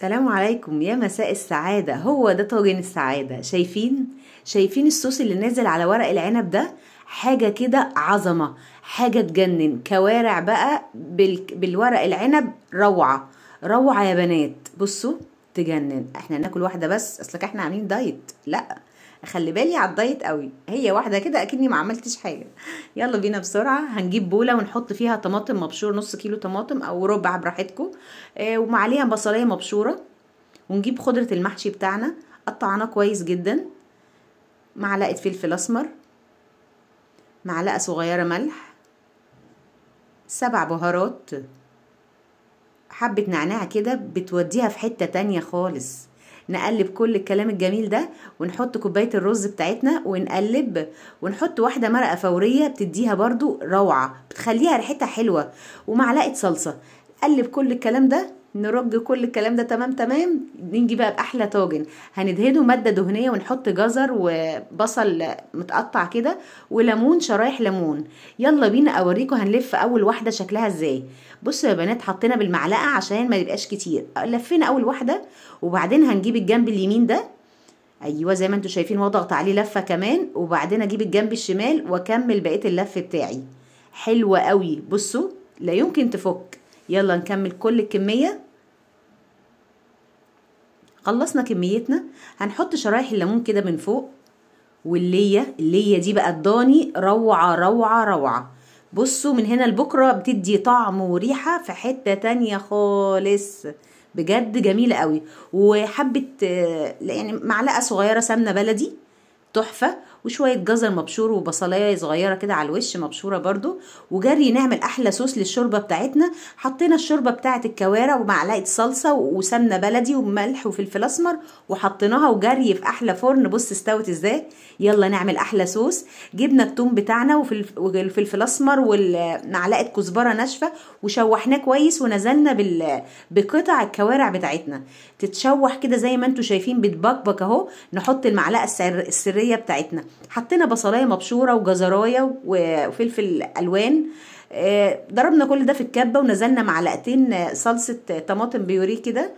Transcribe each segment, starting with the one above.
سلام عليكم يا مساء السعادة هو ده طاجن السعادة شايفين؟ شايفين الصوص اللي نازل على ورق العنب ده؟ حاجة كده عظمة حاجة تجنن كوارع بقى بال... بالورق العنب روعة روعة يا بنات بصوا تجنن احنا ناكل واحدة بس اصلك احنا عاملين دايت لأ خلي بالي على الدايت قوي هي واحده كده اكني ما عملتش حاجه يلا بينا بسرعه هنجيب بوله ونحط فيها طماطم مبشور نص كيلو طماطم او ربع براحتكم آه ومعليها بصلايه مبشوره ونجيب خضره المحشي بتاعنا قطعناه كويس جدا معلقه فلفل اسمر معلقه صغيره ملح سبع بهارات حبه نعناع كده بتوديها في حته تانية خالص نقلب كل الكلام الجميل ده ونحط كوبايه الرز بتاعتنا ونقلب ونحط واحده مرقه فوريه بتديها برده روعه بتخليها ريحتها حلوه ومعلقه صلصه قلب كل الكلام ده نرج كل الكلام ده تمام تمام نيجي بقى باحلى طاجن هندهنه ماده دهنيه ونحط جزر وبصل متقطع كده وليمون شرايح ليمون يلا بينا اوريكم هنلف اول واحده شكلها ازاي بصوا يا بنات حطينا بالمعلقه عشان ما يبقاش كتير لفينا اول واحده وبعدين هنجيب الجنب اليمين ده ايوه زي ما انتم شايفين واضغط عليه لفه كمان وبعدين اجيب الجنب الشمال واكمل بقيه اللف بتاعي حلوه قوي بصوا لا يمكن تفك يلا نكمل كل الكمية خلصنا كميتنا هنحط شرايح الليمون كده من فوق واللية اللية دي بقى الضاني روعة روعة روعة بصوا من هنا لبكرة بتدي طعم وريحة في حتة تانية خالص بجد جميلة قوي وحبة آه، يعني معلقة صغيرة سمنة بلدي تحفة وشويه جزر مبشور وبصلايه صغيره كده على الوش مبشوره برده وجري نعمل احلى صوص للشوربه بتاعتنا حطينا الشوربه بتاعه الكوارع ومعلقه صلصه وسمنه بلدي وملح وفلفل اسمر وحطيناها وجري في احلى فرن بص استوت ازاي يلا نعمل احلى صوص جبنا التوم بتاعنا والفلفل اسمر ومعلقه كزبره ناشفه وشوحناه كويس ونزلنا بال... بقطع الكوارع بتاعتنا تتشوح كده زي ما انتم شايفين بتبقبق اهو نحط المعلقه السريه بتاعتنا حطينا بصلايه مبشوره وجزرايه وفلفل الوان آه، ضربنا كل ده في الكبه ونزلنا معلقتين آه، صلصه آه، طماطم بيوريه كده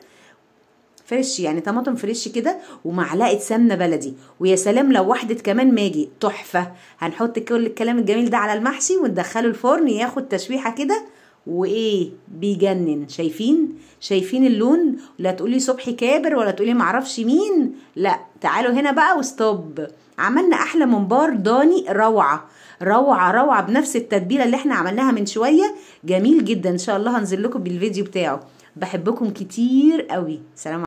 فريش يعني طماطم فريش كده ومعلقه سمنه بلدي ويا سلام لو واحده كمان ماجي تحفه هنحط كل الكلام الجميل ده على المحشي وندخله الفرن ياخد تشويحه كده وايه بيجنن شايفين شايفين اللون لا تقولي صبحي كابر ولا تقولي معرفش مين لا تعالوا هنا بقى وستوب عملنا احلى منبار ضاني روعه روعه روعه بنفس التتبيله اللي احنا عملناها من شويه جميل جدا ان شاء الله هنزل لكم بالفيديو بتاعه بحبكم كتير قوي سلام